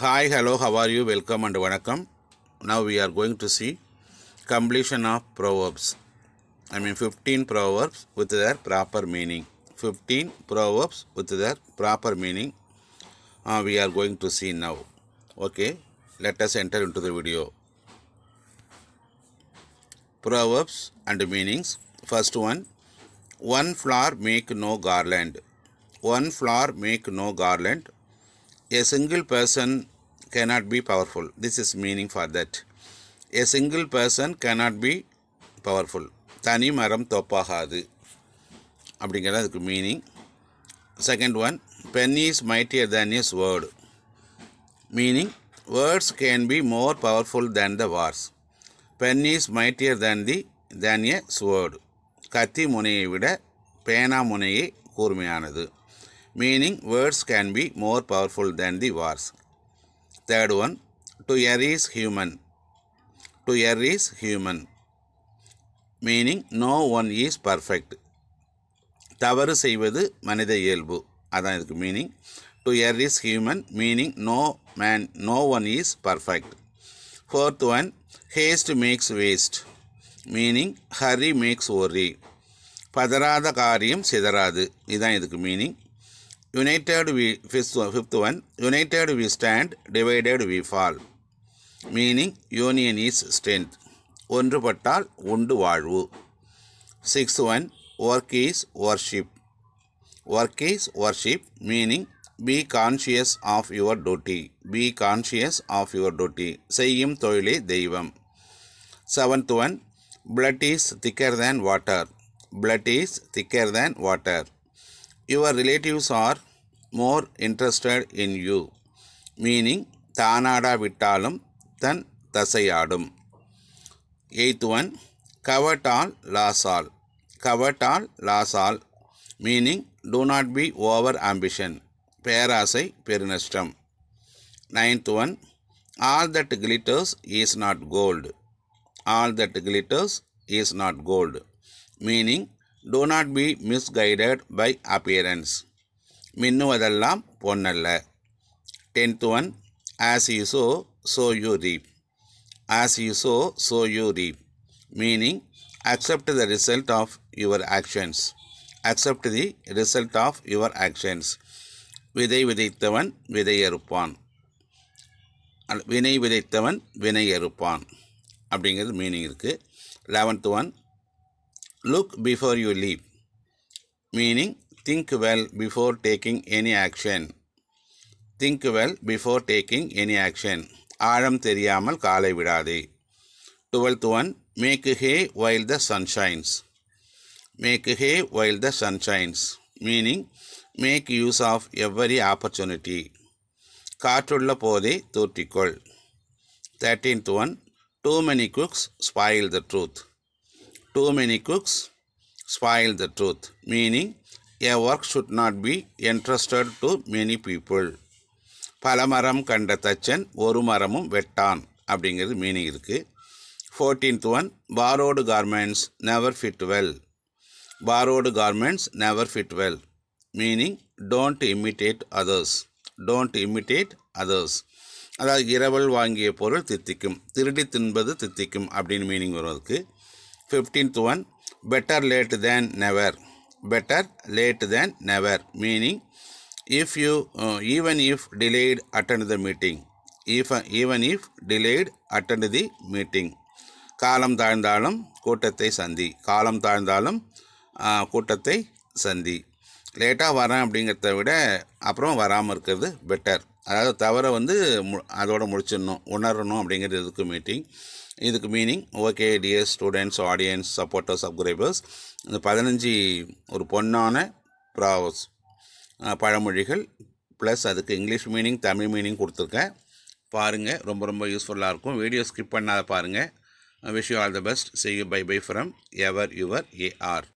Hi, hello, how are you? Welcome and welcome. Now we are going to see completion of proverbs. I mean 15 proverbs with their proper meaning. 15 proverbs with their proper meaning uh, we are going to see now. Okay, let us enter into the video. Proverbs and meanings. First one, one flower make no garland. One flower make no garland A single person cannot be powerful. This is meaning for that. A single person cannot be powerful. தனி மரம் தோப்பாகாது அப்படிங்கிறது அதுக்கு meaning second one pen is mightier than is word meaning words can be more powerful than the wars pen is mightier than the than a sword கத்தி முனையை விட பேனா முனையை கூர்மையானது meaning words can be more powerful than the wars. Third one, to err is human. To err is human, meaning no one is perfect. தவறு செய்வது மனித இயல்பு அதான் இதுக்கு meaning to err is human meaning no man no one is perfect fourth one haste makes waste meaning hurry makes worry பதறாத காரியம் சிதறாது இதுதான் இதுக்கு meaning United we, fifth, fifth one, united we stand, divided we fall. Meaning, union is strength. ஒன்றுபட்டால் உண்டு வாழ்வு six one work is worship work is worship meaning be conscious of your duty be conscious of your duty செய்யும் தொழிலே தெய்வம் seventh one blood is thicker than water blood is thicker than water your relatives are more interested in you. Meaning, Tanada vitalam than Tasayadum. Eighth one, covet all, loss all. Covet all, Meaning, do not be over ambition. Perasai, Pirinestram. Ninth one, all that glitters is not gold. All that glitters is not gold. Meaning, do not be misguided by appearance. மின்னுவதெல்லாம் பொன்னல்ல tenth one as you sow so you reap as you sow so you reap meaning accept the result of your actions accept the result of your actions விதை விதைத்தவன் விதையறுப்பான் வினை விதைத்தவன் வினையறுப்பான் அப்படிங்கிறது meaning இருக்குது eleventh one look before you leave meaning Think well before taking any action. Think well before taking any action. ஆழம் தெரியாமல் காலை விடாதே twelfth one make hay while the sun shines make hay while the sun shines meaning make use of every opportunity காற்றுள்ள போதே தூற்றிக்கொள் thirteenth one too many cooks spoil the truth too many cooks spoil the truth meaning a work should not be entrusted to many people பல மரம் கண்ட தச்சன் ஒரு மரமும் வெட்டான் அப்படிங்கிறது மீனிங் இருக்குது fourteenth one borrowed garments never fit well borrowed garments never fit well meaning don't imitate others don't imitate others அதாவது இரவல் வாங்கிய பொருள் தித்திக்கும் திருடி தின்பது தித்திக்கும் அப்படின்னு மீனிங் வருவதுக்கு அதுக்கு fifteenth one better late than never better late than never meaning if you uh, even if delayed attend the meeting if uh, even if delayed attend the meeting காலம் தாழ்ந்தாலும் கூட்டத்தை சந்தி காலம் தாழ்ந்தாலும் கூட்டத்தை சந்தி லேட்டாக வரேன் அப்படிங்கிறத விட அப்புறம் வராமல் இருக்கிறது பெட்டர் அதாவது தவறை வந்து மு அதோடு முடிச்சிடணும் உணரணும் அப்படிங்கிறது இதுக்கு மீட்டிங் இதுக்கு meaning okay DS students audience supporters subscribers இந்த பதினஞ்சு ஒரு பொன்னான ப்ராவஸ் பழமொழிகள் ப்ளஸ் அதுக்கு இங்கிலீஷ் மீனிங் தமிழ் மீனிங் கொடுத்துருக்கேன் பாருங்கள் ரொம்ப ரொம்ப யூஸ்ஃபுல்லாக இருக்கும் வீடியோ ஸ்கிப் பண்ணாத பாருங்கள் wish you all the best see you bye bye from ever your AR